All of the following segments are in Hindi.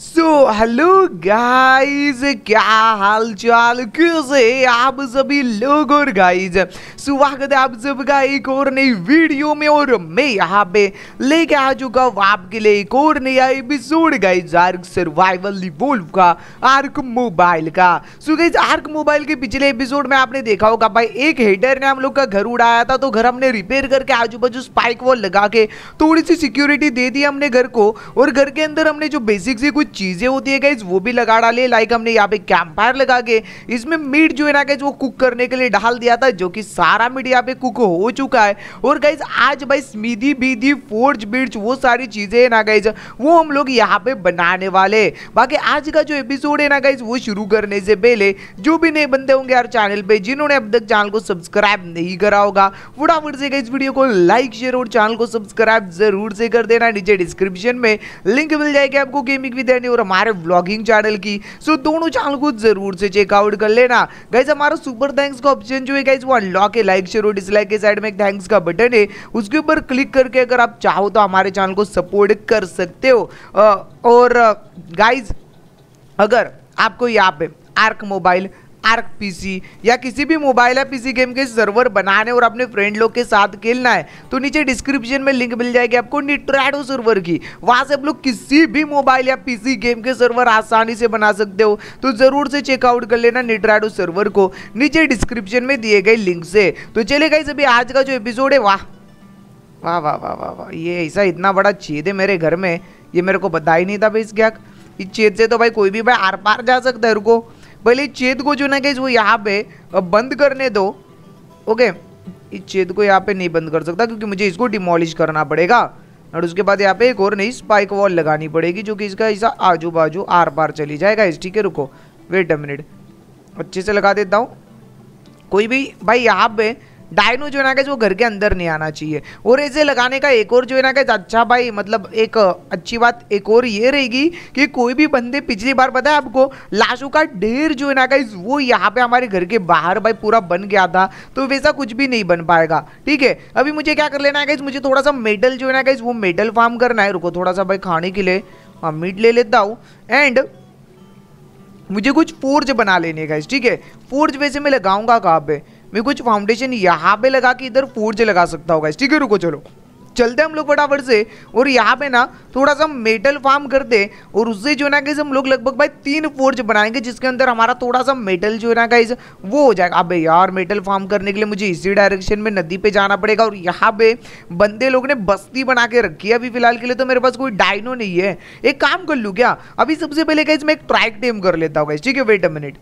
सो हेलो गाइस क्या हाल चाल कैसे आप सभी लोग और गाइस स्वागत है आप सबका एक और नई वीडियो में और मैं यहाँ पे लेके आ चुका हूँ आपके लिए एक और नया episode guys Ark Survival revolve का आर्क मोबाइल का सो गाइज आर्क मोबाइल के पिछले एपिसोड में आपने देखा होगा भाई एक हेटर ने हम लोग का घर उड़ाया था तो घर हमने रिपेयर करके आजू बाजू स्पाइक वॉल लगा के थोड़ी सी सिक्योरिटी दे दी हमने घर को और घर के अंदर हमने जो बेसिक से कुछ चीज़ें होती है गाइज वो भी लगा डाली लाइक हमने यहाँ पे कैंपायर लगा के इसमें मीट जो है ना गाइज वो कुक करने के लिए डाल दिया था जो कि सारा मीट यहाँ पे कुक हो चुका है और गाइज आज भाई स्मीदी बीदी फोर्ज बीड्स वो सारी चीज़ें है ना गाइज वो हम लोग यहाँ पे बनाने वाले बाकी आज का जो एपिसोड है ना गाइज वो शुरू करने से पहले जो भी नए बंदे होंगे यार चैनल पे जिन्होंने अब तक चैनल को सब्सक्राइब नहीं करा होगा फटाफट से गाइज वीडियो को लाइक शेयर और चैनल को सब्सक्राइब जरूर से कर देना नीचे डिस्क्रिप्शन में लिंक मिल जाएगी आपको गेमिंग विद चैनल और हमारे ब्लॉगिंग चैनल की सो दोनों चैनल को जरूर से चेकआउट कर लेना गाइज हमारा सुपर थैंक्स का ऑप्शन जो है गाइज वो अनलॉक है लाइक शेयर और डिसलाइक के साइड में एक थैंक्स का बटन है उसके ऊपर क्लिक करके अगर आप चाहो तो हमारे चैनल को सपोर्ट कर सकते हो और गाइज अगर आपको यहाँ पे आर्क मोबाइल आर्क पीसी या किसी भी मोबाइल या पीसी गेम के सर्वर बनाने और अपने फ्रेंड लोग के साथ खेलना है तो नीचे डिस्क्रिप्शन में लिंक मिल जाएगी आपको निट्राडो सर्वर की वहाँ से आप लोग किसी भी मोबाइल या पीसी गेम के सर्वर आसानी से बना सकते हो तो ज़रूर से चेकआउट कर लेना निट्राडो सर्वर को नीचे डिस्क्रिप्शन में दिए गए लिंक से तो चले गए सभी आज का जो एपिसोड है वाह वाह वाह वाह वाह वाह ये ऐसा इतना बड़ा छेद है मेरे घर में ये मेरे को पता ही नहीं था भाई इस क्या इस छेद से तो भाई कोई भी भाई आर पार जा सकता है रुको पहले चेत को जो ना गई वो यहाँ पे बंद करने दो ओके इस चेत को यहाँ पे नहीं बंद कर सकता क्योंकि मुझे इसको डिमोलिश करना पड़ेगा और उसके बाद यहाँ पे एक और नई स्पाइक वॉल लगानी पड़ेगी जो कि इसका ऐसा आजू बाजू आर पार चली जाएगा इस ठीक है रुको वेट अ मिनट अच्छे से लगा देता हूँ कोई भी भाई यहाँ पे डायनो जो है ना कि वो घर के अंदर नहीं आना चाहिए और ऐसे लगाने का एक और जो है ना कि अच्छा भाई मतलब एक अच्छी बात एक और ये रहेगी कि कोई भी बंदे पिछली बार पता है आपको लाशों का ढेर जो है ना गाइज वो यहाँ पे हमारे घर के बाहर भाई पूरा बन गया था तो वैसा कुछ भी नहीं बन पाएगा ठीक है अभी मुझे क्या कर लेना है मुझे थोड़ा सा मेडल जो है ना गाइज वो मेडल फार्म करना है रुको थोड़ा सा भाई खाने के लिए हाँ मीट ले लेता हूँ एंड मुझे कुछ फोर्ज बना लेने का ठीक है फोर्ज वैसे मैं लगाऊंगा कहाँ पे मैं कुछ फाउंडेशन यहाँ पे लगा के इधर फोर्ज लगा सकता होगा ठीक है रुको चलो चलते हम लोग फटाफट से और यहाँ पे ना थोड़ा सा मेटल फार्म करते और उससे जो ना हम लोग लगभग भाई तीन फोर्ज बनाएंगे जिसके अंदर हमारा थोड़ा सा मेटल जो है ना गाइज वो हो जाएगा अबे यार मेटल फार्म करने के लिए मुझे इसी डायरेक्शन में नदी पे जाना पड़ेगा और यहाँ पे बंदे लोग ने बस्ती बना के रखी है अभी फिलहाल के लिए तो मेरे पास कोई डायनो नहीं है एक काम कर लूँ क्या अभी सबसे पहले गाइज मैं एक ट्रैक टेम कर लेता हूँ ठीक है वेट अ मिनट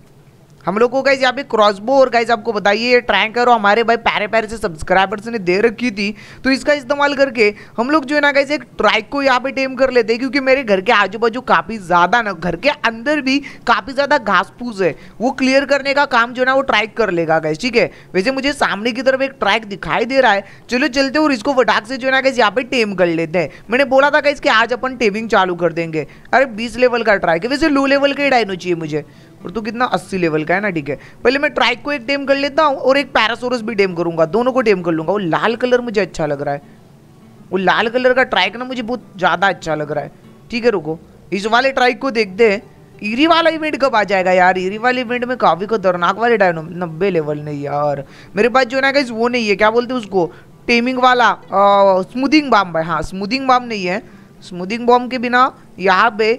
हम लोग को गाइज यहाँ पे क्रॉसबो और गाइज आपको बताइए ट्रैंकर और हमारे भाई पैरे पैरे से सब्सक्राइबर्स ने दे रखी थी तो इसका इस्तेमाल करके हम लोग जो है ना गाइज एक ट्राइक को यहाँ पे टेम कर लेते हैं क्योंकि मेरे घर के आजू बाजू काफ़ी ज़्यादा ना घर के अंदर भी काफ़ी ज़्यादा घास फूस है वो क्लियर करने का काम जो है ना वो ट्राइक कर लेगा गाइज ठीक है वैसे मुझे सामने की तरफ एक ट्रैक दिखाई दे रहा है चलो चलते और इसको फटाक से जो है ना गाइज यहाँ पे टेम कर लेते हैं मैंने बोला था गाइज कि आज अपन टेमिंग चालू कर देंगे अरे बीस लेवल का ट्राइक है वैसे लो लेवल का ही डाइनो चाहिए मुझे और तू कितना अस्सी लेवल का है ना ठीक है पहले मैं ट्राइक को एक डेम कर लेता हूँ और एक पैरासोरस भी डेम करूंगा दोनों को डेम कर लूंगा वो लाल कलर मुझे अच्छा लग रहा है वो लाल कलर का ट्राइक ना मुझे बहुत ज़्यादा अच्छा लग रहा है ठीक है रुको इस वाले ट्राइक को देखते हैं ईरी वाला इवेंट कब आ जाएगा यार ईरी वाले इवेंट में काफ़ी खतरनाक वाले डायनो नब्बे लेवल नहीं यार मेरे पास जो ना गाइज वो नहीं है क्या बोलते हैं उसको टेमिंग वाला स्मूदिंग बाम भाई हाँ स्मूदिंग बाम नहीं है स्मूदिंग बॉम्ब के बिना यहाँ पे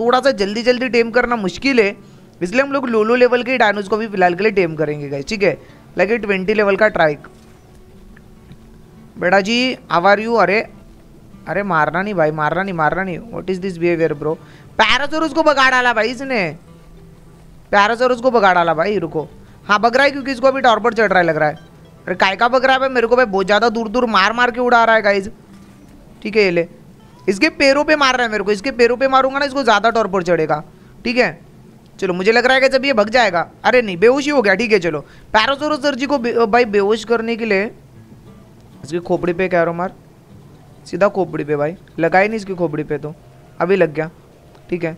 थोड़ा सा जल्दी जल्दी टेम करना मुश्किल है इसलिए हम लोग लोलो लेवल के डायनोज को भी फिलहाल के लिए टेम करेंगे गाइस ठीक है लगे ट्वेंटी लेवल का ट्राइक बेटा जी आवार यू अरे अरे मारना नहीं भाई मारना नहीं मारना नहीं what is this behaviour bro parasaurus को बगा डाला भाई इसने पैरासोरस को बगा डाला भाई रुको हाँ बग रहा है क्योंकि इसको अभी टॉर्पर चढ़ रहा है लग रहा है अरे काय का बग रहा है भाई मेरे को भाई बहुत ज़्यादा दूर दूर मार मार के उड़ा रहा है गाइज ठीक है ये ले इसके पैरों पे मार रहा है मेरे को इसके पैरों पे मारूंगा ना इसको ज़्यादा टॉर्पर चढ़ेगा ठीक है चलो मुझे लग रहा है कि जब ये भग जाएगा अरे नहीं बेहोश ही हो गया ठीक है चलो पैरासोरस सर जी को बे, भाई बेहोश करने के लिए इसकी खोपड़ी पे कह रहा हूँ मार सीधा खोपड़ी पे भाई लगा ही नहीं इसकी खोपड़ी पे तो अभी लग गया ठीक है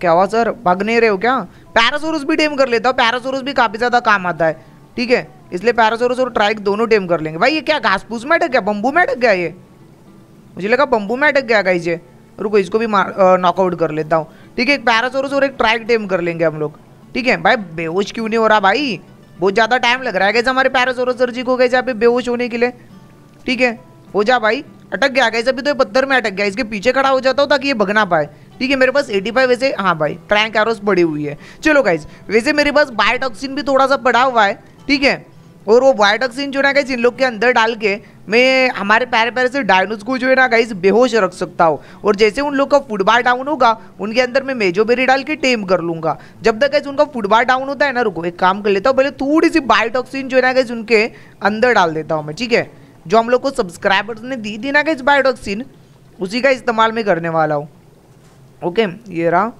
क्या हुआ सर भाग नहीं रहे हो क्या पैरासोरस भी टेम कर लेता हूँ पैरासोरस भी काफ़ी ज़्यादा काम आता है ठीक है इसलिए पैरासोरस और ट्राइक दोनों टेम कर लेंगे भाई ये क्या घास फूस में अटक गया बम्बू में अटक गया ये मुझे लगा बम्बू में अटक गया गाई ये रुको इसको भी नॉकआउट कर लेता हूँ ठीक है एक पैरासोरस और एक ट्राइकडेम कर लेंगे हम लोग ठीक है भाई बेहोश क्यों नहीं हो रहा भाई बहुत ज़्यादा टाइम लग रहा है कैसे हमारे पैरासोरस सर जी को कैसे आप बेहोश होने के लिए ठीक है हो जा भाई अटक गया कैसे अभी तो ये पत्थर में अटक गया इसके पीछे खड़ा हो जाता हो ताकि ये भगना पाए ठीक है मेरे पास 85 वैसे हाँ भाई ट्रैंक एरोस पड़ी हुई है चलो गाइज वैसे मेरे पास बायोटॉक्सिन भी थोड़ा सा पड़ा हुआ है ठीक है और वो वायोटॉक्सिन जो ना गाइज इन लोग के अंदर डाल के मैं हमारे पैर पैर से डायनोस को जो है ना गाइज बेहोश रख सकता हूँ और जैसे उन लोग का फुटबार डाउन होगा उनके अंदर मैं मेजोबेरी डाल के टेम कर लूंगा जब तक गाइज उनका फुटबार डाउन होता है ना रुको एक काम कर लेता हूँ पहले थोड़ी सी बायोटॉक्सिन जो है ना गाइज उनके अंदर डाल देता हूँ मैं ठीक है जो हम लोग को सब्सक्राइबर्स ने दी थी ना गाइज बायोटॉक्सिन उसी का इस्तेमाल मैं करने वाला हूँ ओके ये रहा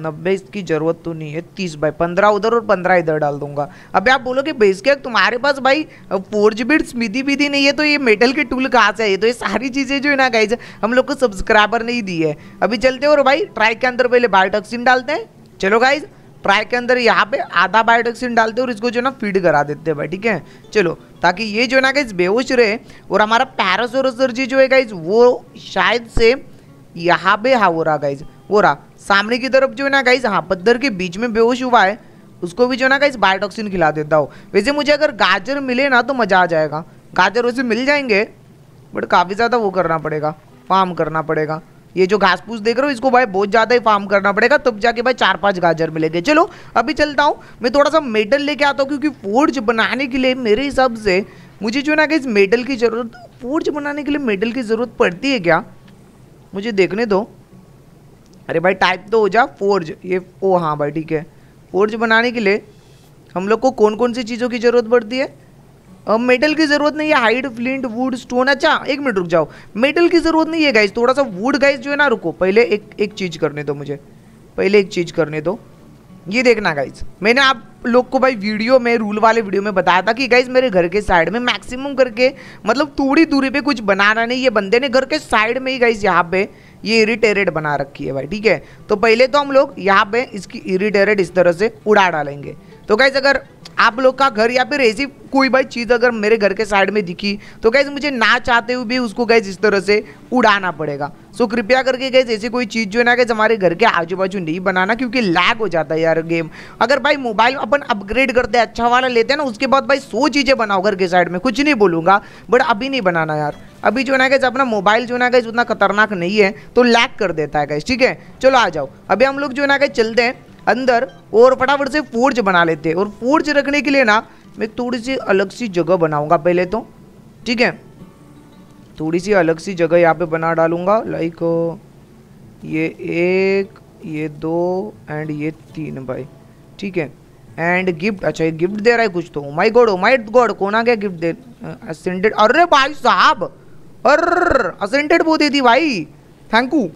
नब्बे की जरूरत तो नहीं है तीस बाय पंद्रह उधर और पंद्रह इधर डाल दूंगा अभी आप बोलोगे बेस के तुम्हारे पास भाई फोर जी बीट भी विधि नहीं है तो ये मेटल के टूल कहाँ से है तो ये सारी चीज़ें जो है ना गाइज हम लोग को सब्सक्राइबर नहीं दी है अभी चलते और भाई ट्राई के अंदर पहले बायोटॉक्सिन डालते हैं चलो गाइज ट्राई के अंदर यहाँ पे आधा बायोटॉक्सिन डालते हैं और इसको जो ना फीड करा देते हैं भाई ठीक है चलो ताकि ये जो ना गाइज बेहोश रहे और हमारा पैरासोरोसर जी जो है गाइज वो शायद से यहाँ पे हाँ वो रहा गाइज वो रहा सामने की तरफ जो है ना गाइज हाँ पत्थर के बीच में बेहोश हुआ है उसको भी जो है ना गाइज बायोटॉक्सिन खिला देता हो वैसे मुझे अगर गाजर मिले ना तो मज़ा आ जाएगा गाजर वैसे मिल जाएंगे बट काफ़ी ज़्यादा वो करना पड़ेगा फार्म करना पड़ेगा ये जो घास फूस देख रहे हो इसको भाई बहुत ज़्यादा ही फार्म करना पड़ेगा तब जाके भाई चार पांच गाजर मिलेंगे चलो अभी चलता हूँ मैं थोड़ा सा मेटल लेके आता हूँ क्योंकि फोर्ज बनाने के लिए मेरे हिसाब से मुझे जो है ना कि इस मेटल की ज़रूरत फोर्ज बनाने के लिए मेटल की ज़रूरत पड़ती है क्या मुझे देखने दो अरे भाई टाइप तो हो जा फोर्ज ये ओ हाँ भाई ठीक है फोर्ज बनाने के लिए हम लोग को कौन कौन सी चीज़ों की ज़रूरत पड़ती है अब मेटल की ज़रूरत नहीं है हाइड फ्लिंट वुड स्टोन अच्छा एक मिनट रुक जाओ मेटल की ज़रूरत नहीं है गाइज थोड़ा सा वुड गाइज जो है ना रुको पहले एक एक चीज़ करने दो मुझे पहले एक चीज़ करने दो ये देखना गाइज मैंने आप लोग को भाई वीडियो में रूल वाले वीडियो में बताया था कि गाइज मेरे घर के साइड में मैक्सिमम करके मतलब थोड़ी दूरी पे कुछ बनाना नहीं ये बंदे ने घर के साइड में ही गाइज यहाँ पे ये इरिटेटेड बना रखी है भाई ठीक है तो पहले तो हम लोग यहाँ पे इसकी इरिटेटेड इस तरह से उड़ा डालेंगे तो कैसे अगर आप लोग का घर या फिर ऐसी कोई भाई चीज़ अगर मेरे घर के साइड में दिखी तो गैस मुझे ना चाहते हुए भी उसको गैस इस तरह से उड़ाना पड़ेगा सो so, कृपया करके गैस ऐसी कोई चीज़ जो है ना गैस हमारे घर के आजू बाजू नहीं बनाना क्योंकि लैग हो जाता है यार गेम अगर भाई मोबाइल अपन अपग्रेड करते हैं अच्छा वाला लेते हैं ना उसके बाद भाई सो चीज़ें बनाओ घर के साइड में कुछ नहीं बोलूँगा बट अभी नहीं बनाना यार अभी जो ना गैस अपना मोबाइल जो ना गैस उतना खतरनाक नहीं है तो लैग कर देता है गैस ठीक है चलो आ जाओ अभी हम लोग जो ना गैस चलते हैं अंदर और फटाफट से फोर्ज बना लेते हैं और फोर्ज रखने के लिए ना मैं थोड़ी सी अलग सी जगह बनाऊंगा पहले तो ठीक है थोड़ी सी अलग सी जगह यहाँ पे बना डालूंगा लाइक ये एक ये दो एंड ये तीन भाई ठीक है एंड गिफ्ट अच्छा ये गिफ्ट दे रहा है कुछ तो माई गोड माई गॉड कौन आ गया गिफ्ट दे अरे भाई साहब अर असेंटेड वो दे दी भाई थैंक यू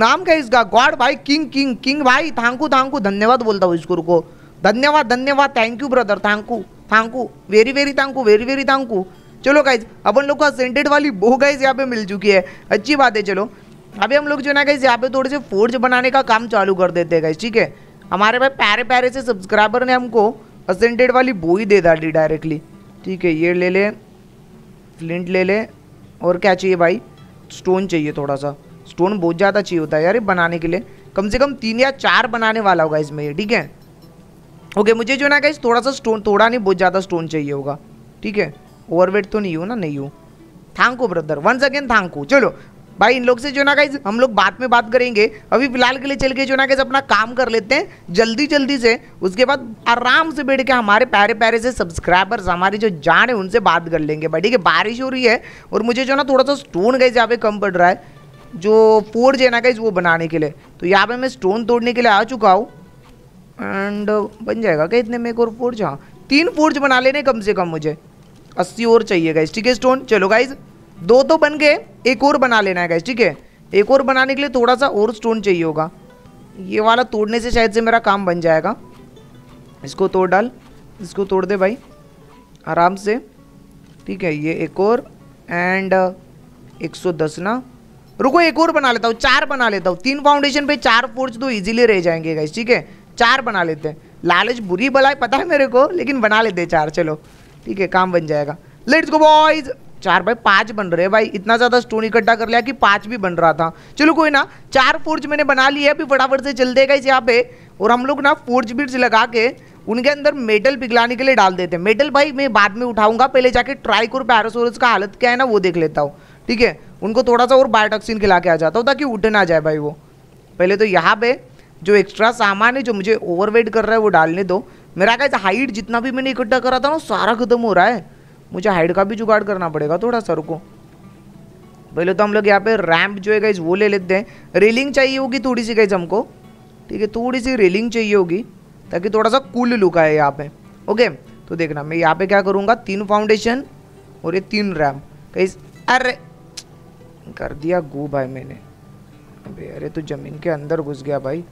नाम क्या इसका गॉड भाई किंग किंग किंग भाई थैंकू थैंकू धन्यवाद बोलता हूँ इस गुरु को धन्यवाद धन्यवाद thank you brother thank you thank you very very thank you very very thank you चलो गाइज अपन लोग को असेंटेड वाली बो गाइज यहाँ पे मिल चुकी है अच्छी बात है चलो अभी हम लोग जो ना गाइज यहाँ पे थोड़े से फोर्ज बनाने का काम चालू कर देते हैं गाइज ठीक है हमारे भाई प्यारे प्यारे से सब्सक्राइबर ने हमको असेंटेड वाली बो ही दे डाली डायरेक्टली ठीक है ये ले लें फ्लिंट ले लें और क्या चाहिए भाई स्टोन चाहिए थोड़ा सा स्टोन बहुत ज़्यादा चाहिए होता है यार बनाने के लिए कम से कम तीन या चार बनाने वाला होगा इसमें ये ठीक है ओके मुझे जो ना कहीं थोड़ा सा स्टोन थोड़ा नहीं बहुत ज़्यादा स्टोन चाहिए होगा ठीक है ओवरवेट तो नहीं हो ना नहीं हो thank you brother once again thank you चलो भाई इन लोग से जो ना कहीं हम लोग बाद में बात करेंगे अभी फिलहाल के लिए चल के जो ना कहीं अपना काम कर लेते हैं जल्दी जल्दी से उसके बाद आराम से बैठ के हमारे प्यारे प्यारे से सब्सक्राइबर्स हमारी जो जान है उनसे बात कर लेंगे भाई ठीक है बारिश हो रही है और मुझे जो ना थोड़ा सा स्टोन गए जहाँ पे कम पड़ रहा है जो फोर्ज है ना गाइज वो बनाने के लिए तो यहाँ पे मैं स्टोन तोड़ने के लिए आ चुका हूँ एंड बन जाएगा क्या इतने में एक और फोर्ज हाँ तीन फोर्ज बना लेने कम से कम मुझे अस्सी और चाहिए गाइज ठीक है स्टोन चलो गाइज दो तो बन गए एक और बना लेना है गाइज ठीक है एक और बनाने के लिए थोड़ा सा और स्टोन चाहिए होगा ये वाला तोड़ने से शायद से मेरा काम बन जाएगा इसको तोड़ डाल इसको तोड़ दे भाई आराम से ठीक है ये एक और एंड 110 ना रुको एक और बना लेता हूँ चार बना लेता हूँ तीन फाउंडेशन पे चार फोर्स तो इजीली रह जाएंगे गाइस ठीक है चार बना लेते हैं लालच बुरी बलाए पता है मेरे को लेकिन बना लेते चार चलो ठीक है काम बन जाएगा लेट्स गो बॉयज चार भाई पांच बन रहे भाई इतना ज़्यादा स्टोन इकट्ठा कर लिया कि पांच भी बन रहा था चलो कोई ना चार फोर्ज मैंने बना लिए अभी फटाफट से चल देगा इस यहाँ पे और हम लोग ना फोर्ज बिट्स लगा के उनके अंदर मेटल पिघलाने के लिए डाल देते हैं मेटल भाई मैं बाद में उठाऊंगा पहले जाके ट्राइकोर पैरासोरस का हालत क्या है ना वो देख लेता हूँ ठीक है उनको थोड़ा सा और बायोटॉक्सिन खिला के आ जाता हूँ ताकि उठ ना जाए भाई वो पहले तो यहाँ पे जो एक्स्ट्रा सामान है जो मुझे ओवरवेट कर रहा है वो डालने दो मेरा क्या हाइट जितना भी मैंने इकट्ठा करा था ना सारा खत्म हो रहा है मुझे हाइट का भी जुगाड़ करना पड़ेगा थोड़ा सा को पहले तो हम लोग यहाँ पे रैम्प जो है गाइज वो ले लेते हैं रेलिंग चाहिए होगी थोड़ी सी गाइज हमको ठीक है थोड़ी सी रेलिंग चाहिए होगी ताकि थोड़ा सा कूल लुक आए यहाँ पे ओके तो देखना मैं यहाँ पे क्या करूँगा तीन फाउंडेशन और ये तीन रैम्प कहीं अरे कर दिया गू भाई मैंने अबे अरे तो ज़मीन के अंदर घुस गया भाई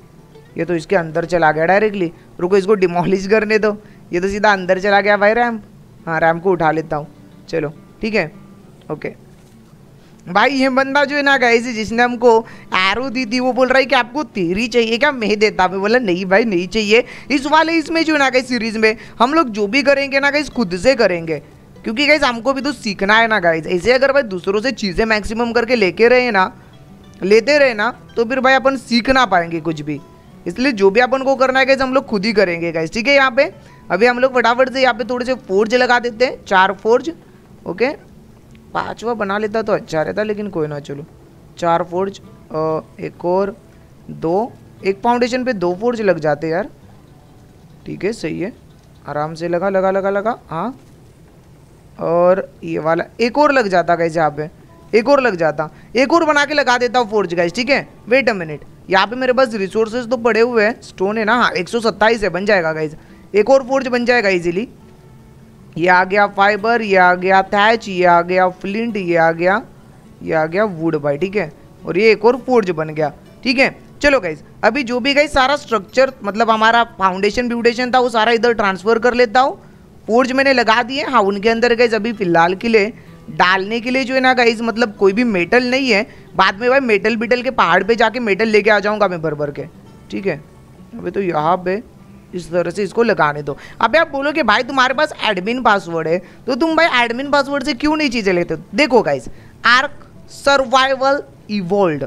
ये तो इसके अंदर चला गया डायरेक्टली रुको इसको डिमोलिश करने दो ये तो सीधा अंदर चला गया भाई रैम हाँ रैम को उठा लेता हूँ चलो ठीक है ओके भाई ये बंदा जो है ना गए जिसने हमको एरो दी थी वो बोल रहा है कि आपको तेरी चाहिए क्या मैं देता मैं बोला नहीं भाई नहीं चाहिए इस वाले इसमें जो है ना कहीं सीरीज में हम लोग जो भी करेंगे ना कहीं खुद से करेंगे क्योंकि गाइज हमको भी तो सीखना है ना गाइज ऐसे अगर भाई दूसरों से चीज़ें मैक्सिमम करके लेके रहे ना लेते रहे ना तो फिर भाई अपन सीख ना पाएंगे कुछ भी इसलिए जो भी अपन को करना है गाइज हम लोग खुद ही करेंगे गाइज ठीक है यहाँ पे अभी हम लोग फटाफट से यहाँ पे थोड़े से फोर्ज लगा देते हैं चार फोर्ज ओके पाँचवा बना लेता तो अच्छा रहता लेकिन कोई ना चलो चार फोर्ज एक और दो एक फाउंडेशन पे दो फोर्ज लग जाते यार ठीक है सही है आराम से लगा लगा लगा लगा हाँ और ये वाला एक और लग जाता गाइज यहाँ पे एक और लग जाता एक और बना के लगा देता हूँ फोर्ज गाइज ठीक है वेट अ मिनट यहाँ पे मेरे पास रिसोर्सेज तो पड़े हुए हैं स्टोन है ना हाँ एक है बन जाएगा गाइज एक और फोर्ज बन जाएगा इजीली ये आ गया फाइबर ये आ गया थैच ये आ गया फ्लिंट ये आ गया ये आ गया वुड बाई ठीक है और ये एक और फोर्ज बन गया ठीक है चलो गाइज अभी जो भी गाइज सारा स्ट्रक्चर मतलब हमारा फाउंडेशन ब्यूटेशन था वो सारा इधर ट्रांसफर कर लेता हूँ पोर्ज मैंने लगा दिए हाँ उनके अंदर गए अभी फिलहाल के लिए डालने के लिए जो है ना गाइज मतलब कोई भी मेटल नहीं है बाद में भाई मेटल बिटल के पहाड़ पे जाके मेटल लेके आ जाऊंगा मैं भर भर के ठीक है अबे तो यहाँ पे इस तरह से इसको लगाने दो अबे आप बोलो कि भाई तुम्हारे पास एडमिन पासवर्ड है तो तुम भाई एडमिन पासवर्ड से क्यों नहीं चीज़ें लेते देखो guys Ark Survival Evolved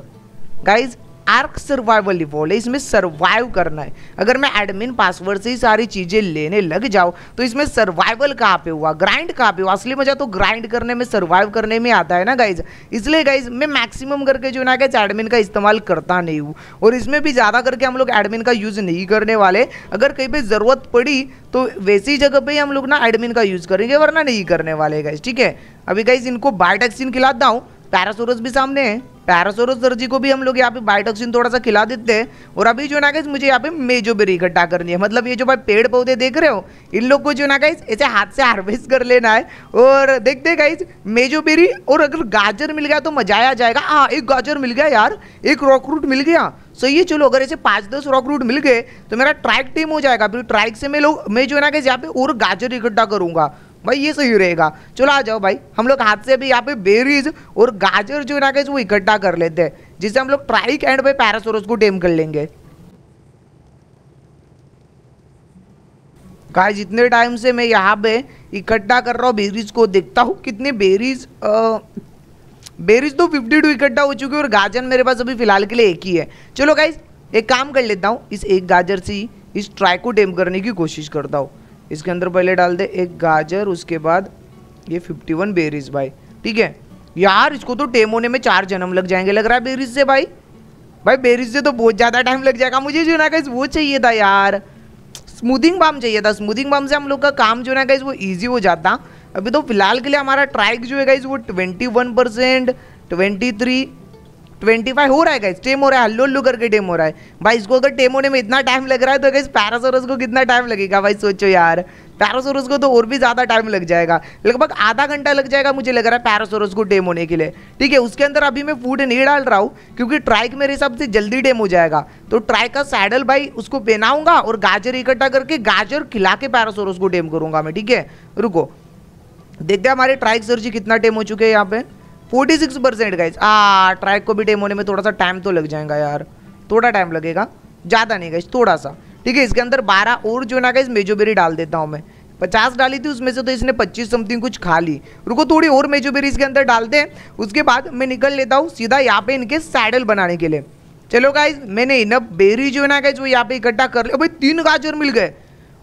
guys Ark Survival Evolve है इसमें सर्वाइव करना है अगर मैं एडमिन पासवर्ड से ही सारी चीज़ें लेने लग जाऊँ तो इसमें सर्वाइवल कहाँ पे हुआ ग्राइंड कहाँ पे हुआ असली मजा तो ग्राइंड करने में सर्वाइव करने में आता है ना गाइज इसलिए गाइज मैं मैक्सिमम करके जो ना गाइज एडमिन का इस्तेमाल करता नहीं हूँ और इसमें भी ज़्यादा करके हम लोग एडमिन का यूज़ नहीं करने वाले अगर कहीं पर ज़रूरत पड़ी तो वैसी जगह पर ही हम लोग ना एडमिन का यूज़ करेंगे वरना नहीं करने वाले गाइज ठीक है अभी गाइज इनको बायोटैक्सिन खिलाता हूँ पैरासोरस भी सामने है पैरासोरस दर्जी को भी हम लोग यहाँ पे बायोटॉक्सिन थोड़ा सा खिला देते हैं और अभी जो ना गाइस मुझे यहाँ पे मेजो बेरी इकट्ठा करनी है मतलब ये जो भाई पेड़ पौधे देख रहे हो इन लोग को जो ना गाइस ऐसे हाथ से हार्वेस्ट कर लेना है और देखते हैं गाइस मेजो बेरी और अगर गाजर मिल गया तो मजा आ जाएगा हाँ एक गाजर मिल गया यार एक रॉक रूट मिल गया सो ये चलो अगर ऐसे पाँच दस रॉक रूट मिल गए तो मेरा ट्रैक टीम हो जाएगा फिर ट्रैक से मैं लोग मैं जो ना गाइस यहाँ पे और गाजर इकट्ठा करूँगा भाई ये सही रहेगा चलो आ जाओ भाई हम लोग हाथ से भी यहाँ पे बेरीज और गाजर जो ना वो इकट्ठा कर लेते हैं जिससे हम लोग ट्राइक एंड भाई पैरासोरस को टेम कर लेंगे गाइस जितने टाइम से मैं यहाँ पे इकट्ठा कर रहा हूँ बेरीज को देखता हूँ कितने बेरीज आ, बेरीज तो फिफ्टी टू इकट्ठा हो चुकी है और गाजर मेरे पास अभी फिलहाल के लिए एक ही है चलो गाइज एक काम कर लेता हूँ इस एक गाजर से इस ट्राई को टेम करने की कोशिश करता हूँ इसके अंदर पहले डाल दे एक गाजर उसके बाद ये फिफ्टी वन बेरीज भाई ठीक है यार इसको तो टेम होने में चार जन्म लग जाएंगे लग रहा है बेरीज से भाई भाई बेरीज से तो बहुत ज़्यादा टाइम लग जाएगा मुझे जो ना कहीं वो चाहिए था यार स्मूदिंग बाम चाहिए था स्मूदिंग बाम से हम लोग का काम जो ना कहीं वो ईजी हो जाता अभी तो फिलहाल के लिए हमारा ट्राइक जो है गाइज वो twenty one percent twenty three twenty five हो रहा है गाइस टेम हो रहा है हल्लू हल्लू करके टेम हो रहा है भाई इसको अगर टेम होने में इतना टाइम लग रहा है तो गाइस पैरासोरस को कितना टाइम लगेगा भाई सोचो यार पैरासोरस को तो और भी ज़्यादा टाइम लग जाएगा लगभग आधा घंटा लग जाएगा मुझे लग रहा है पैरासोरस को टेम होने के लिए ठीक है उसके अंदर अभी मैं फूड नहीं डाल रहा हूँ क्योंकि ट्राइक मेरे हिसाब से जल्दी टेम हो जाएगा तो ट्राइक का सैडल भाई उसको पहनाऊंगा और गाजर इकट्ठा करके गाजर खिला के पैरासोरस को टेम करूंगा मैं ठीक है रुको देखते हैं हमारे ट्राइक सर जी कितना टेम हो चुके हैं यहाँ पे फोर्टी सिक्स परसेंट गाइज आ ट्रैक को भी डेम होने में थोड़ा सा टाइम तो लग जाएगा यार थोड़ा टाइम लगेगा ज़्यादा नहीं गाइज थोड़ा सा ठीक है इसके अंदर बारह और जो ना गाइज मेजोबेरी डाल देता हूँ मैं पचास डाली थी उसमें से तो इसने पच्चीस समथिंग कुछ खा ली रुको थोड़ी और मेजोबेरी इसके अंदर डालते हैं उसके बाद मैं निकल लेता हूँ सीधा यहाँ पे इनके सैडल बनाने के लिए चलो गाइज मैंने इनफ बेरी जो है ना गाइज वो यहाँ पे इकट्ठा कर लिया भाई तीन गाजर मिल गए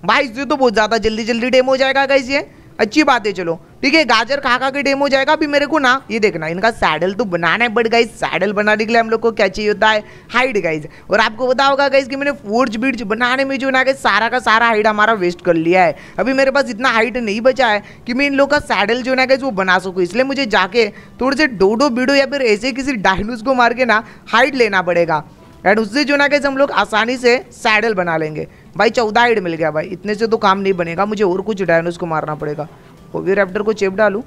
भाई इससे तो बहुत ज़्यादा जल्दी जल्दी डेम हो जाएगा गाइज ये अच्छी बात है चलो ठीक है गाजर खा खा के डेम हो जाएगा अभी मेरे को ना ये देखना इनका सैडल तो बनाना है बट गाइज सैडल बनाने के लिए हम लोग को क्या चाहिए होता है हाइट गाइज और आपको पता होगा गाइज कि मैंने फोर्ज बीड्स बनाने में जो ना कि सारा का सारा हाइट हमारा वेस्ट कर लिया है अभी मेरे पास इतना हाइट नहीं बचा है कि मैं इन लोग का सैडल जो ना गाइज वो बना सकूँ इसलिए मुझे जाके थोड़े से डोडो बीडो या फिर ऐसे किसी डायनूस को मार के ना हाइट लेना पड़ेगा एंड उससे जो ना कैसे हम लोग आसानी से सैडल बना लेंगे भाई चौदह हाइट मिल गया भाई इतने से तो काम नहीं बनेगा मुझे और कुछ डायनोस को मारना पड़ेगा ओवी रैप्टर को चेप डालू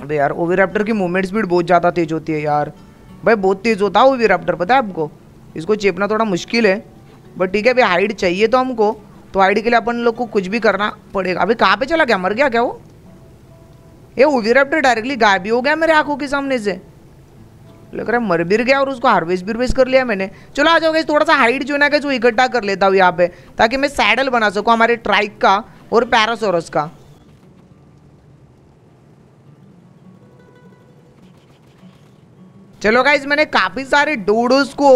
अबे यार ओवी रैप्टर की मूवमेंट स्पीड बहुत ज़्यादा तेज़ होती है यार भाई बहुत तेज़ होता है ओवी रैप्टर पता है आपको इसको चेपना थोड़ा मुश्किल है बट ठीक है अभी हाइड चाहिए तो हमको तो हाइड के लिए अपन लोग को कुछ भी करना पड़ेगा अभी कहाँ पे चला गया मर गया क्या वो ये ओवी रैप्टर डायरेक्टली गायब हो गया मेरे आंखों के सामने से लग रहा है मर भी गया और उसको हार्वेस्ट बिरवेस्ट कर लिया मैंने चलो आ जाओ थोड़ा सा हाइट जो ना जो इकट्ठा कर लेता हूँ यहाँ पे ताकि मैं सैडल बना सकूँ हमारे ट्राइक का और पैरासोरस का चलो गाइज मैंने काफ़ी सारे डोडोस को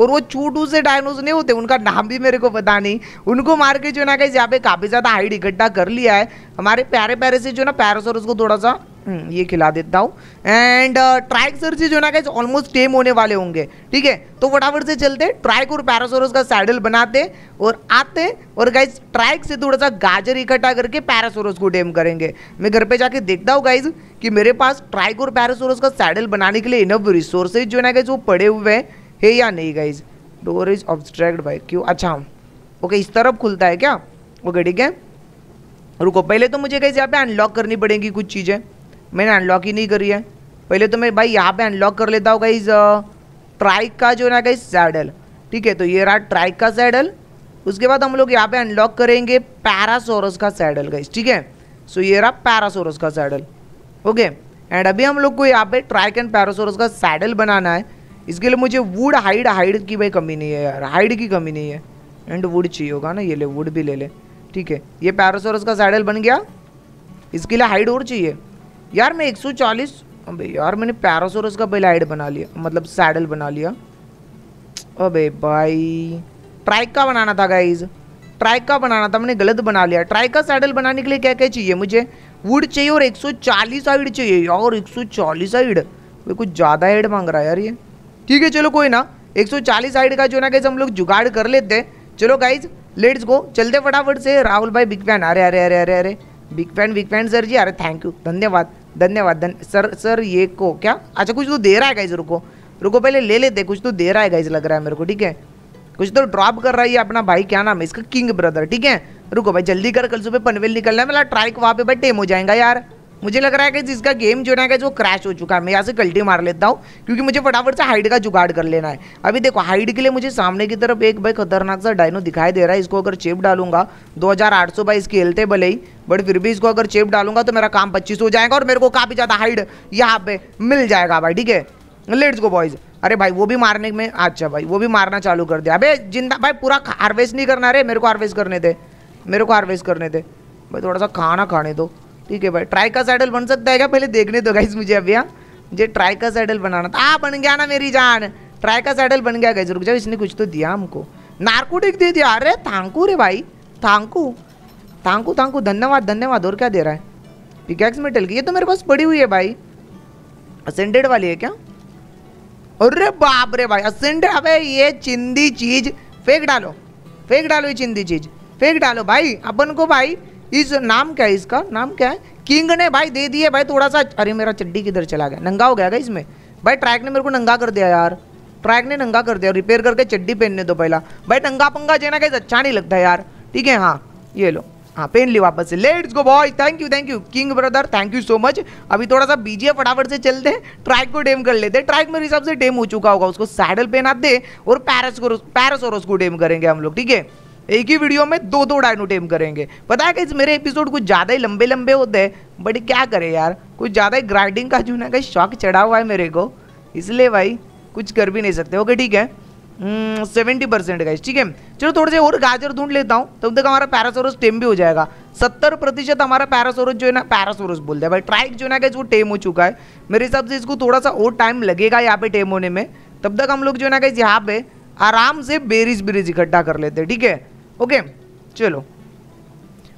और वो छोटू से डायनोस नहीं होते उनका नाम भी मेरे को पता नहीं उनको मार के जो ना गाइज यहाँ पे काफ़ी ज़्यादा हाइट इकट्ठा कर लिया है हमारे प्यारे प्यारे से जो ना पैरोसोरस को थोड़ा सा हम्म, ये खिला देता हूँ एंड ट्राइक सर से जो ना गाइज ऑलमोस्ट टेम होने वाले होंगे ठीक है तो फटाफट से चलते ट्राइक और पैरासोरस का सैडल बनाते और आते और गाइज ट्राइक से थोड़ा सा गाजर इकट्ठा करके पैरासोरस को टेम करेंगे मैं घर पे जाके देखता हूँ गाइज कि मेरे पास ट्राइक और पैरासोरस का सैडल बनाने के लिए इनफ रिसोर्सेज जो है ना गाइज वो पड़े हुए हैं या नहीं guys door is obstruct by Q अच्छा ओके इस तरफ खुलता है क्या ओके ठीक है रुको पहले तो मुझे गाइज यहाँ पे अनलॉक करनी पड़ेगी कुछ चीज़ें मैंने अनलॉक ही नहीं करी है पहले तो मैं भाई यहाँ पे अनलॉक कर लेता हूँ गाइज ट्राइक uh, का जो है ना गाइज सैडल ठीक है तो ये रहा ट्राइक का सैडल उसके बाद हम लोग यहाँ पे अनलॉक करेंगे पैरासोरस का सैडल गाइज ठीक है सो ये रहा पैरासोरस का सैडल ओके एंड अभी हम लोग को यहाँ पे ट्रैक एंड पैरासोरस का सैडल बनाना है इसके लिए मुझे वुड हाइड हाइड की भाई कमी नहीं है यार हाइड की कमी नहीं है एंड वुड चाहिए होगा ना ये ले वुड भी ले ले ठीक है ये पैरासोरस का सैडल बन गया इसके लिए हाइड और चाहिए यार मैं 140 अबे यार मैंने पैरासोरस का पहले हाइड बना लिया मतलब सैडल बना लिया अबे भाई ट्राइक का बनाना था गाइज ट्राइक का बनाना था मैंने गलत बना लिया ट्राइक का सैडल बनाने के लिए क्या क्या चाहिए मुझे वुड चाहिए और 140 हाइड चाहिए यार 140 हाइड वे कुछ ज़्यादा हाइड मांग रहा है यार ये ठीक है चलो कोई ना 140 हाइड का जो ना कैसे हम लोग जुगाड़ कर लेते हैं चलो गाइज लेट्स गो चलते फटाफट से राहुल भाई बिग फैन अरे अरे अरे अरे अरे big fan big fan sir ji अरे थैंक यू धन्यवाद धन्यवाद धन सर सर ये को क्या अच्छा कुछ तो दे रहा है गाइज रुको रुको पहले ले लेते कुछ तो दे रहा है गाइज लग रहा है मेरे को ठीक है कुछ तो ड्रॉप कर रहा है अपना भाई क्या नाम है इसका किंग ब्रदर ठीक है रुको भाई जल्दी कर कल सुबह पनवेल निकलना है मेरा ट्राइक वहाँ पे भाई टेम हो जाएगा यार मुझे लग रहा है कि जिसका गेम जो है जो क्रैश हो चुका है मैं यहाँ से गल्टी मार लेता हूँ क्योंकि मुझे फटाफट से हाइड का जुगाड़ कर लेना है अभी देखो हाइड के लिए मुझे सामने की तरफ एक भाई खतरनाक सा डायनो दिखाई दे रहा है इसको अगर चेप डालूंगा 2800 भाई इसकी हेल्थ है भले ही बट फिर भी इसको अगर चेप डालूंगा तो मेरा काम पच्चीस हो जाएगा और मेरे को काफ़ी ज़्यादा हाइड यहाँ पे मिल जाएगा भाई ठीक है लेट्स गो बॉयज़ अरे भाई वो भी मारने में अच्छा भाई वो भी मारना चालू कर दिया अबे जिंदा भाई पूरा हार्वेस्ट नहीं करना रे मेरे को हार्वेस्ट करने दे मेरे को हार्वेस्ट करने दे भाई थोड़ा सा खाना खाने दो ठीक है भाई ट्राई का सैडल बन सकता है क्या पहले देखने दो गाइज मुझे अभी यहाँ मुझे ट्राई का सैडल बनाना था आ बन गया ना मेरी जान ट्राई का सैडल बन गया गाइज रुक जाओ इसने कुछ तो दिया हमको नारकोटिक दे दिया अरे थांकू रे भाई थांकू थांकू थांकू धन्यवाद धन्यवाद और क्या दे रहा है पिकैक्स मेटल की ये तो मेरे पास पड़ी हुई है भाई असेंडेड वाली है क्या अरे बाप रे भाई असेंट अबे ये चिंदी चीज फेंक डालो फेंक डालो ये चिंदी चीज फेंक डालो भाई अपन को भाई इस नाम क्या है इसका नाम क्या है किंग ने भाई दे दिए भाई थोड़ा सा अरे मेरा चड्डी किधर चला गया नंगा हो गया इसमें भाई ट्रैक ने मेरे को नंगा कर दिया यार ट्रैक ने नंगा कर दिया रिपेयर करके चड्डी पहनने दो पहला भाई नंगा पंगा जेना कहीं तो अच्छा नहीं लगता यार ठीक है हाँ ये लो हाँ पेन ली वापस से let's go boy thank you thank you king brother thank you so much अभी थोड़ा सा बीजिए फटाफट से चलते हैं ट्रैक को डेम कर लेते हैं ट्रैक मेरे हिसाब से डेम हो चुका होगा उसको सैडल पहना दे और पैरस और उसको डेम करेंगे हम लोग ठीक है एक ही वीडियो में दो दो डायनो टेम करेंगे पता है कि मेरे एपिसोड कुछ ज़्यादा ही लंबे लंबे होते हैं बट क्या करें यार कुछ ज़्यादा ही ग्राइडिंग का जो ना कहीं शौक चढ़ा हुआ है मेरे को इसलिए भाई कुछ कर भी नहीं सकते ओके ठीक है हम्म, सेवेंटी परसेंट गाइस ठीक है चलो थोड़े से और गाजर ढूंढ लेता हूँ तब तक हमारा पैरासोरस टेम भी हो जाएगा सत्तर प्रतिशत हमारा पैरासोरस जो है ना पैरासोरस बोल दिया भाई ट्राइक जो है ना गाइस वो टेम हो चुका है मेरे हिसाब से इसको थोड़ा सा और टाइम लगेगा यहाँ पे टेम होने में तब तक हम लोग जो है ना गाइस यहाँ पे आराम से बेरीज बेरीज इकट्ठा कर लेते हैं ठीक है ओके चलो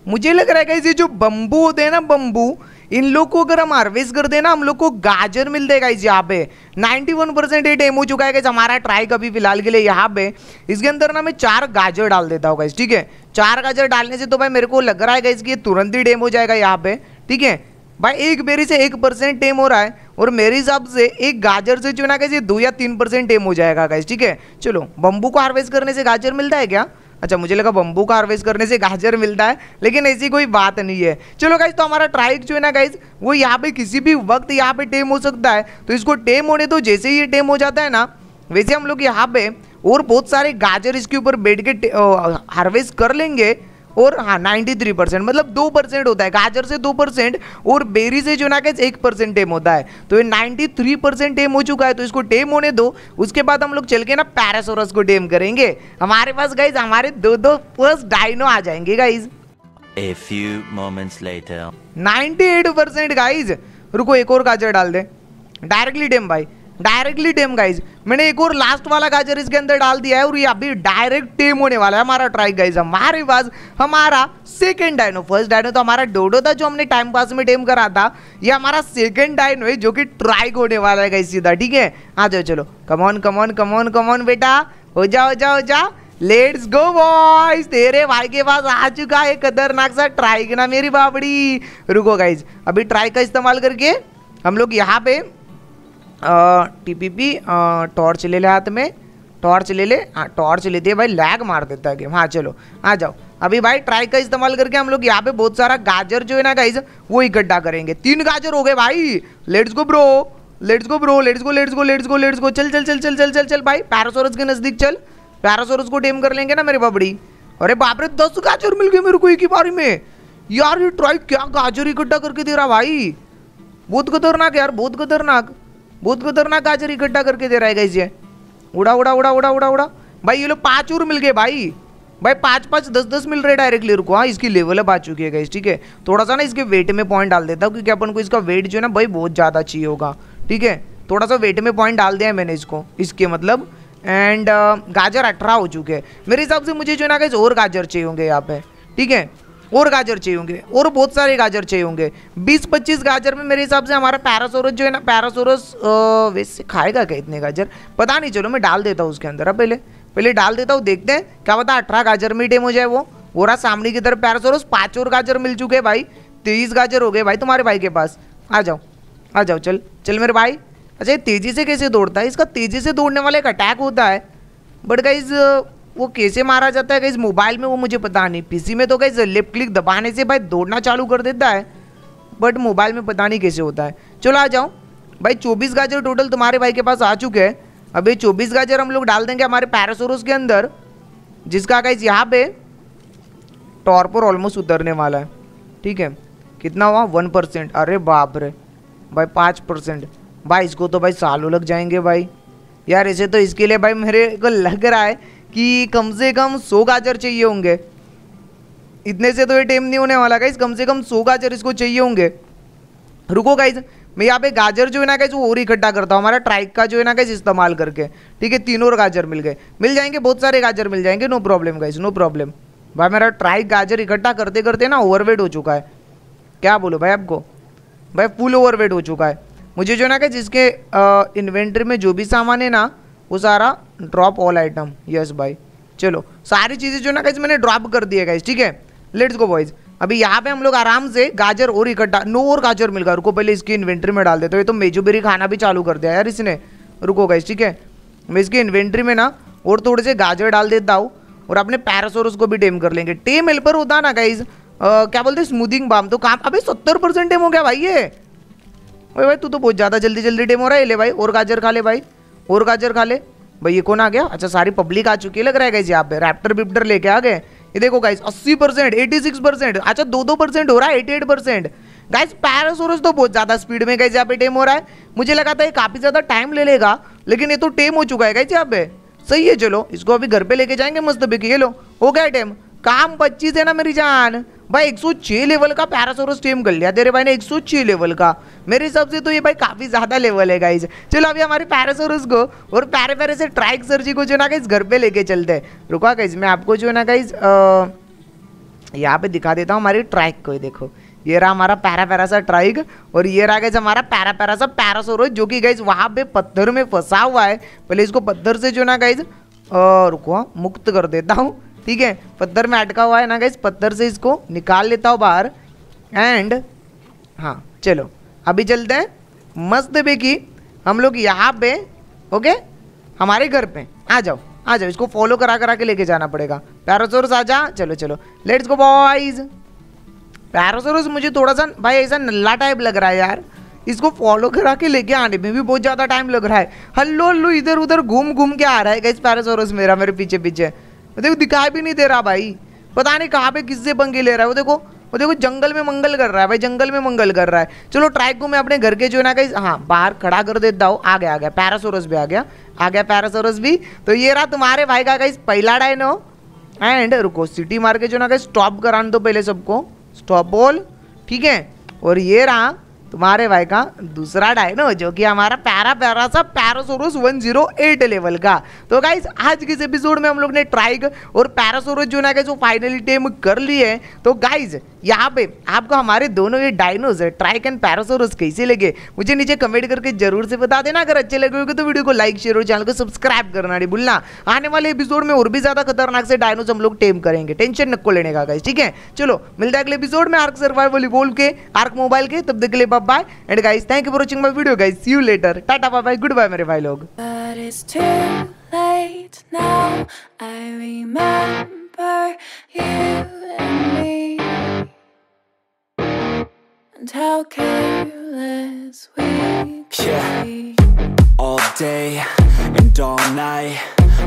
मुझे लग रहा है गाइस ये जो बम्बू होते हैं ना बम्बू इन लोग को अगर हम हार्वेस्ट कर देना हम लोग को गाजर मिल देगा इस यहाँ पे 91 परसेंट ये डेम हो चुका है हमारा ट्राई कभी फिलहाल के लिए यहाँ पे इसके अंदर ना मैं चार गाजर डाल देता हूँ ठीक है चार गाजर डालने से तो भाई मेरे को लग रहा है इसकी तुरंत ही डेम हो जाएगा यहाँ पे ठीक है भाई एक बेरी से एक परसेंट टेम हो रहा है और मेरे हिसाब से एक गाजर से जो ना कैसे दो या तीन परसेंट टेम हो जाएगा गाइज ठीक है चलो बम्बू को हार्वेस्ट करने से गाजर मिलता है क्या अच्छा मुझे लगा बम्बू का हार्वेस्ट करने से गाजर मिलता है लेकिन ऐसी कोई बात नहीं है चलो गाइज तो हमारा ट्राइक जो है ना गाइज वो यहाँ पे किसी भी वक्त यहाँ पे टेम हो सकता है तो इसको टेम होने तो जैसे ही ये टेम हो जाता है ना वैसे हम लोग यहाँ पे और बहुत सारे गाजर इसके ऊपर बैठ के हार्वेस्ट कर लेंगे और हाँ नाइन्टी थ्री परसेंट मतलब दो परसेंट होता है गाजर से दो परसेंट और बेरी से जो ना कहते एक परसेंट टेम होता है तो ये नाइन्टी थ्री परसेंट टेम हो चुका है तो इसको टेम होने दो उसके बाद हम लोग चल के ना पैरासोरस को टेम करेंगे हमारे पास गाइज हमारे दो दो प्लस डाइनो आ जाएंगे guys A few moments later. 98 percent guys रुको एक और गाजर डाल दे डायरेक्टली टेम भाई डायरेक्टली टेम गाइज मैंने एक और लास्ट वाला गाजर इसके अंदर डाल दिया है और ये अभी डायरेक्ट टेम होने वाला है हमारा ट्राई गाइज हमारे पास हमारा सेकेंड डायनो फर्स्ट डायनो तो हमारा डोडो था जो हमने टाइम पास में टेम करा था ये हमारा सेकेंड डायनो है जो कि ट्राई होने वाला है गाइज सीधा ठीक है आ जाओ चलो कमॉन कमॉन कमॉन कमॉन बेटा हो जा हो जा लेट्स गो बॉयज तेरे भाई के पास आ चुका है खतरनाक सा ट्राई ना मेरी बाबड़ी रुको गाइज अभी ट्राइक का इस्तेमाल करके हम लोग यहाँ पे टीपीपी टॉर्च ले ले हाथ में टॉर्च ले ले हाँ टॉर्च ले दिया भाई लैग मार देता है गेम हाँ चलो आ जाओ अभी भाई ट्राई का इस्तेमाल करके हम लोग यहाँ पे बहुत सारा गाजर जो है ना गाइज वो इकट्ठा करेंगे तीन गाजर हो गए भाई let's go bro let's go bro let's go let's go let's go let's go चल चल चल चल चल चल चल भाई पैरासोरस के नज़दीक चल पैरासोरस को टेम कर लेंगे ना मेरे बाबड़ी अरे बाप रे दस गाजर मिल गए मेरे को एक ही बारी में यार ये ट्राई क्या गाजर इकट्ठा करके दे रहा भाई बहुत खतरनाक यार बहुत खतरनाक बहुत खतरनाक गाजर इकट्ठा करके दे रहा है गाइस ये उड़ा उड़ा उड़ा उड़ा उड़ा उड़ा भाई ये लोग पाँच और मिल गए भाई भाई पाँच पाँच दस दस मिल रहे डायरेक्टली रुको हाँ इसकी लेवल अब आ चुकी है गाइस ठीक है थोड़ा सा ना इसके वेट में पॉइंट डाल देता हूँ क्योंकि अपन को इसका वेट जो है ना भाई बहुत ज़्यादा चाहिए होगा ठीक है थोड़ा सा वेट में पॉइंट डाल दिया है मैंने इसको इसके मतलब एंड गाजर अठारह हो चुके हैं मेरे हिसाब से मुझे जो है ना गाइज और गाजर चाहिए होंगे यहाँ पे ठीक है और गाजर चाहिए होंगे और बहुत सारे गाजर चाहिए होंगे बीस पच्चीस गाजर में मेरे हिसाब से हमारा पैरासोरस जो है ना पैरासोरस वैसे खाएगा क्या इतने गाजर पता नहीं चलो मैं डाल देता हूँ उसके अंदर अब पहले पहले डाल देता हूँ देखते हैं क्या पता अठारह गाजर में डेम हो जाए वो वो रहा सामने की तरफ पैरासोरस पाँच और गाजर मिल चुके हैं भाई तेईस गाजर हो गए भाई तुम्हारे भाई के पास आ जाओ आ जाओ चल चल मेरे भाई अच्छा ये तेज़ी से कैसे दौड़ता है इसका तेज़ी से दौड़ने वाला एक अटैक होता है बट गाइज़ वो कैसे मारा जाता है गई मोबाइल में वो मुझे पता नहीं पीसी में तो गई लेफ्ट क्लिक दबाने से भाई दौड़ना चालू कर देता है बट मोबाइल में पता नहीं कैसे होता है चलो आ जाओ भाई चौबीस गाजर टोटल तुम्हारे भाई के पास आ चुके हैं अभी चौबीस गाजर हम लोग डाल देंगे हमारे पैरासोरस के अंदर जिसका गाइज यहाँ पे टॉर्पर ऑलमोस्ट उतरने वाला है ठीक है कितना हुआ वन परसेंट अरे बाप रे भाई पाँच परसेंट भाई इसको तो भाई सालों लग जाएंगे भाई यार ऐसे तो इसके लिए भाई मेरे को लग रहा है कि कम से कम सौ गाजर चाहिए होंगे इतने से तो ये टेम नहीं होने वाला गाइज कम से कम सौ गाजर इसको चाहिए होंगे रुको गाइज मैं यहाँ पे गाजर जो है ना गाइज वो और इकट्ठा करता हूँ हमारा ट्राइक का जो है ना गाइज इस्तेमाल करके ठीक है तीनों और गाजर मिल गए मिल जाएंगे बहुत सारे गाजर मिल जाएंगे no problem guys no problem भाई मेरा ट्राइक गाजर इकट्ठा करते करते ना ओवरवेट हो चुका है क्या बोलो भाई आपको भाई फुल ओवरवेट हो चुका है मुझे जो है ना कि जिसके इन्वेंट्री में जो भी सामान है ना वो सारा ड्रॉप ऑल आइटम यस भाई चलो सारी चीज़ें जो ना गाइज मैंने ड्रॉप कर दिया गाइज ठीक है लेट्स गो बॉयज अभी यहाँ पे हम लोग आराम से गाजर और इकट्ठा नो और गाजर मिल गया रुको पहले इसकी इन्वेंट्री में डाल देते हो ये तो मेजूबेरी खाना भी चालू कर दिया यार इसने रुको गाइज ठीक है मैं इसकी इन्वेंट्री में ना और थोड़े से गाजर डाल देता हूँ और अपने पैरासोरस को भी टेम कर लेंगे टेम हेल्पर होता ना गाइज क्या बोलते स्मूदिंग बाम तो काम अभी सत्तर परसेंट टेम हो गया भाई ये भाई भाई तू तो बहुत ज़्यादा जल्दी जल्दी टेम हो रहा है ले भाई और गाजर खा ले भाई और गाजर खा ले भाई ये कौन आ गया अच्छा सारी पब्लिक आ चुकी है लग रहा है गाइज यहाँ पे रैप्टर बिप्टर लेके आ गए ये देखो गाइस अस्सी परसेंट एटी सिक्स परसेंट अच्छा दो दो परसेंट हो रहा है eighty eight percent guys parasaurus तो बहुत ज़्यादा स्पीड में गाइस यहाँ पे टेम हो रहा है मुझे लगा था ये काफ़ी ज़्यादा टाइम ले लेगा लेकिन ये तो टेम हो चुका है गाइस यहाँ पे सही है चलो इसको अभी घर पे लेके जाएंगे मस्त बिकी ये लो हो गया टेम काम पच्चीस है ना मेरी जान भाई एक लेवल का पैरासोरस टीम कर लिया तेरे भाई ने एक लेवल का मेरे हिसाब से तो ये भाई काफ़ी ज़्यादा लेवल है गाइज चलो अभी हमारे पैरासोरस को और प्यारे प्यारे से ट्राइक सर जी को जो ना गाइज घर पे लेके चलते हैं रुका गाइज मैं आपको जो ना गाइज यहाँ पे दिखा देता हूँ हमारी ट्राइक को देखो ये रहा हमारा पैरा पैरा सा ट्राइक और ये रहा गैस हमारा पैरा पैरा सा पैरासोरस जो कि गैस वहाँ पे पत्थर में फंसा हुआ है पहले इसको पत्थर से जो ना गैस रुको मुक्त कर देता हूँ ठीक है पत्थर में अटका हुआ है ना गाइस पत्थर से इसको निकाल लेता हूँ बाहर एंड हाँ चलो अभी चलते हैं मस्त बेकी हम लोग यहाँ पे ओके हमारे घर पे आ जाओ आ जाओ इसको फॉलो करा करा के लेके जाना पड़ेगा पैरासोरस आ जा चलो चलो लेट्स गो बॉयज पैरासोरस मुझे थोड़ा सा भाई ऐसा नल्ला टाइप लग रहा है यार इसको फॉलो करा के लेके आने में भी बहुत ज़्यादा टाइम लग रहा है हल्लो हल्लो इधर उधर घूम घूम के आ रहा है गाइस पैरासोरस मेरा मेरे पीछे पीछे देखो दिखाई भी नहीं दे रहा भाई पता नहीं कहाँ पे किससे पंगे ले रहा है वो देखो वो देखो जंगल में मंगल कर रहा है भाई जंगल में मंगल कर रहा है चलो ट्राइक को मैं अपने घर के जो है ना कहीं हाँ बाहर खड़ा कर देता हूँ आ गया आ गया पैरासोरस भी आ गया आ गया पैरासोरस भी तो ये रहा तुम्हारे भाई का कहीं पहला डाइन हो एंड रुको सिटी मार के जो ना कहीं स्टॉप करान दो पहले सबको स्टॉप बोल ठीक है और ये रहा तुम्हारे भाई का दूसरा डायनो जो कि हमारा प्यारा प्यारा सा पैरासोरस 108 लेवल का तो गाइज आज के इस एपिसोड में हम लोग ने ट्राइग और पैरासोरस जो ना जो फाइनली टेम कर ली है तो गाइज यहाँ पे आपको हमारे दोनों ये डायनोज ट्राइक एंड पैरासोरस कैसे लगे मुझे नीचे कमेंट करके जरूर से बता देना अगर अच्छे लगे होंगे तो वीडियो को लाइक शेयर और चैनल को सब्सक्राइब करना नहीं भूलना आने वाले एपिसोड में और भी ज्यादा खतरनाक से डायनोज हम लोग टेम करेंगे टेंशन नक्को लेने का गाइस ठीक है चलो मिलता है अगले एपिसोड में आर्क सर्वाइवल इवोल्व के आर्क मोबाइल के तब देख ले लिए bye and guys thank you for watching my video guys see you later tata bye bye goodbye मेरे भाई लोग late now. I remember you and me. And how careless we yeah. Be. All day and all night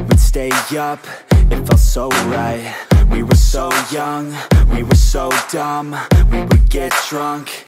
We'd stay up, it felt so right We were so young, we were so dumb We would get drunk